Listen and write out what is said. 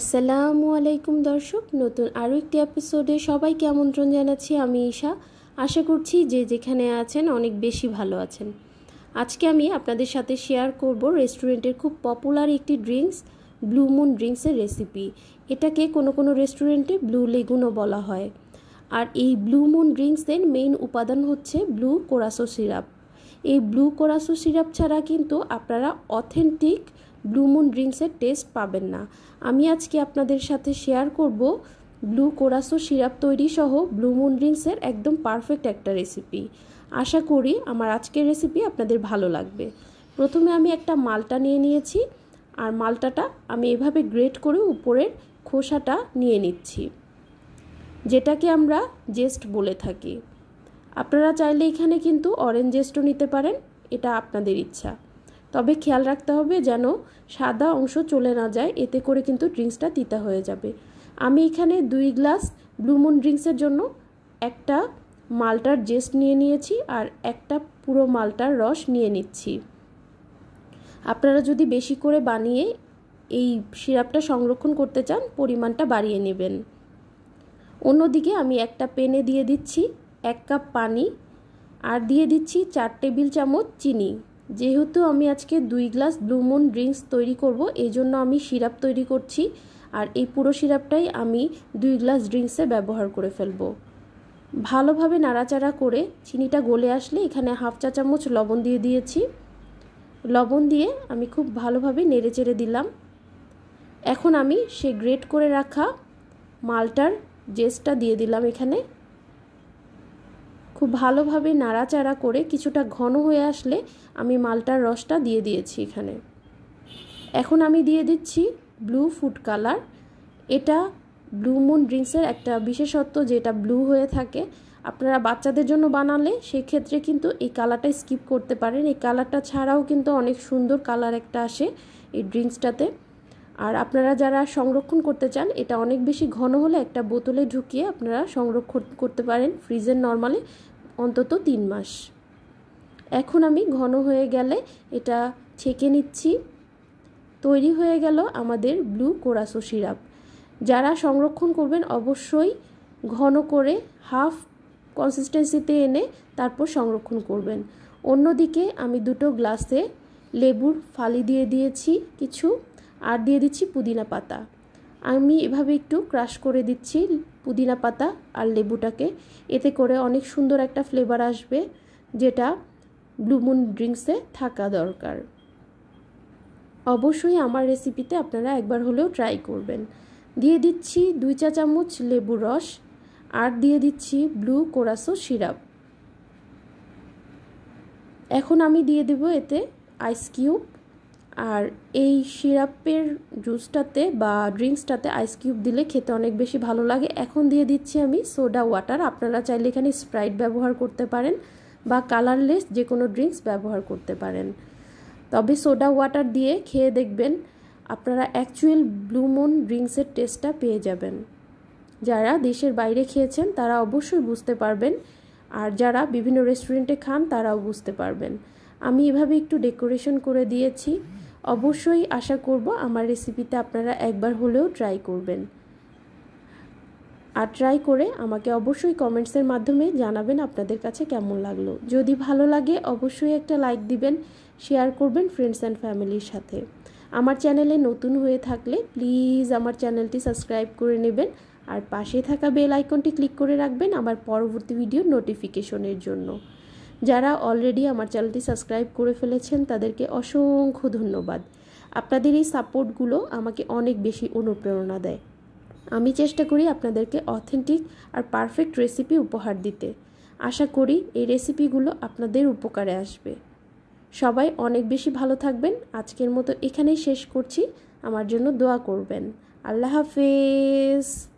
আসসালামু আলাইকুম দর্শক নতুন আরও একটি এপিসোডে সবাইকে আমন্ত্রণ জানাচ্ছি আমি ঈশা আশা করছি যে যেখানে আছেন অনেক বেশি ভালো আছেন আজকে আমি আপনাদের সাথে শেয়ার করব রেস্টুরেন্টের খুব পপুলার একটি ড্রিঙ্কস ব্লু মুন ড্রিঙ্কসের রেসিপি এটাকে কোনো কোনো রেস্টুরেন্টে ব্লু লেগুনও বলা হয় আর এই ব্লু মুন ড্রিঙ্কসের মেইন উপাদান হচ্ছে ব্লু কোরাসো সিরাপ এই ব্লু কোরাসো সিরাপ ছাড়া কিন্তু আপনারা অথেন্টিক ব্লুমুন ড্রিঙ্কসের টেস্ট পাবেন না আমি আজকে আপনাদের সাথে শেয়ার করব ব্লু কোরাসো সিরাপ তৈরি সহ ব্লুমুন ড্রিঙ্কসের একদম পারফেক্ট একটা রেসিপি আশা করি আমার আজকের রেসিপি আপনাদের ভালো লাগবে প্রথমে আমি একটা মালটা নিয়ে নিয়েছি আর মালটাটা আমি এভাবে গ্রেট করে উপরের খোসাটা নিয়ে নিচ্ছি যেটাকে আমরা জেস্ট বলে থাকি আপনারা চাইলে এখানে কিন্তু অরেঞ্জ জেস্টও নিতে পারেন এটা আপনাদের ইচ্ছা তবে খেয়াল রাখতে হবে যেন সাদা অংশ চলে না যায় এতে করে কিন্তু ড্রিঙ্কসটা তিতা হয়ে যাবে আমি এখানে দুই গ্লাস ব্লুমুন ড্রিঙ্কসের জন্য একটা মালটার জেস্ট নিয়ে নিয়েছি আর একটা পুরো মালটার রস নিয়ে নিচ্ছি আপনারা যদি বেশি করে বানিয়ে এই সিরাপটা সংরক্ষণ করতে চান পরিমাণটা বাড়িয়ে নেবেন অন্যদিকে আমি একটা পেনে দিয়ে দিচ্ছি এক কাপ পানি আর দিয়ে দিচ্ছি চার টেবিল চামচ চিনি যেহেতু আমি আজকে দুই গ্লাস ব্লুমুন ড্রিঙ্কস তৈরি করব এই জন্য আমি সিরাপ তৈরি করছি আর এই পুরো সিরাপটাই আমি দুই গ্লাস ড্রিঙ্কসে ব্যবহার করে ফেলব ভালোভাবে নাড়াচাড়া করে চিনিটা গলে আসলে এখানে হাফ চা চামচ লবণ দিয়ে দিয়েছি লবণ দিয়ে আমি খুব ভালোভাবে নেড়েচেড়ে দিলাম এখন আমি সে গ্রেট করে রাখা মালটার জেসটা দিয়ে দিলাম এখানে খুব ভালোভাবে নাড়াচাড়া করে কিছুটা ঘন হয়ে আসলে আমি মালটার রসটা দিয়ে দিয়েছি এখানে এখন আমি দিয়ে দিচ্ছি ব্লু ফুড কালার এটা ব্লু মুন ড্রিঙ্কসের একটা বিশেষত্ব যেটা ব্লু হয়ে থাকে আপনারা বাচ্চাদের জন্য বানালে সেক্ষেত্রে কিন্তু এই কালারটা স্কিপ করতে পারেন এই কালারটা ছাড়াও কিন্তু অনেক সুন্দর কালার একটা আসে এই ড্রিঙ্কসটাতে আর আপনারা যারা সংরক্ষণ করতে চান এটা অনেক বেশি ঘন হলে একটা বোতলে ঢুকিয়ে আপনারা সংরক্ষণ করতে পারেন ফ্রিজের নর্মালে অন্তত তিন মাস এখন আমি ঘন হয়ে গেলে এটা ছেঁকে নিচ্ছি তৈরি হয়ে গেল আমাদের ব্লু কোরাসো সিরাপ যারা সংরক্ষণ করবেন অবশ্যই ঘন করে হাফ কনসিস্টেন্সিতে এনে তারপর সংরক্ষণ করবেন অন্যদিকে আমি দুটো গ্লাসে লেবুর ফালি দিয়ে দিয়েছি কিছু আর দিয়ে দিচ্ছি পুদিনা পাতা আমি এভাবে একটু ক্রাশ করে দিচ্ছি পুদিনা পাতা আর লেবুটাকে এতে করে অনেক সুন্দর একটা ফ্লেভার আসবে যেটা ব্লুমুন ড্রিঙ্কসে থাকা দরকার অবশ্যই আমার রেসিপিতে আপনারা একবার হলেও ট্রাই করবেন দিয়ে দিচ্ছি দুই চা চামচ লেবু রস আর দিয়ে দিচ্ছি ব্লু কোরাসো সিরাপ এখন আমি দিয়ে দেব এতে আইস কিউব আর এই সিরাপের জুসটাতে বা ড্রিঙ্কসটাতে আইস কিউব দিলে খেতে অনেক বেশি ভালো লাগে এখন দিয়ে দিচ্ছি আমি সোডা ওয়াটার আপনারা চাইলে এখানে স্প্রাইট ব্যবহার করতে পারেন বা কালারলেস যে কোনো ড্রিঙ্কস ব্যবহার করতে পারেন তবে সোডা ওয়াটার দিয়ে খেয়ে দেখবেন আপনারা অ্যাকচুয়াল ব্লুমুন ড্রিঙ্কসের টেস্টটা পেয়ে যাবেন যারা দেশের বাইরে খেয়েছেন তারা অবশ্যই বুঝতে পারবেন আর যারা বিভিন্ন রেস্টুরেন্টে খান তারাও বুঝতে পারবেন আমি এভাবে একটু ডেকোরেশন করে দিয়েছি অবশ্যই আশা করব আমার রেসিপিতে আপনারা একবার হলেও ট্রাই করবেন আর ট্রাই করে আমাকে অবশ্যই কমেন্টসের মাধ্যমে জানাবেন আপনাদের কাছে কেমন লাগলো যদি ভালো লাগে অবশ্যই একটা লাইক দিবেন শেয়ার করবেন ফ্রেন্ডস অ্যান্ড ফ্যামিলির সাথে আমার চ্যানেলে নতুন হয়ে থাকলে প্লিজ আমার চ্যানেলটি সাবস্ক্রাইব করে নেবেন আর পাশে থাকা বেল আইকনটি ক্লিক করে রাখবেন আমার পরবর্তী ভিডিও নোটিফিকেশনের জন্য যারা অলরেডি আমার চ্যানেলটি সাবস্ক্রাইব করে ফেলেছেন তাদেরকে অসংখ্য ধন্যবাদ আপনাদের এই সাপোর্টগুলো আমাকে অনেক বেশি অনুপ্রেরণা দেয় আমি চেষ্টা করি আপনাদেরকে অথেন্টিক আর পারফেক্ট রেসিপি উপহার দিতে আশা করি এই রেসিপিগুলো আপনাদের উপকারে আসবে সবাই অনেক বেশি ভালো থাকবেন আজকের মতো এখানেই শেষ করছি আমার জন্য দোয়া করবেন আল্লাহ হাফেজ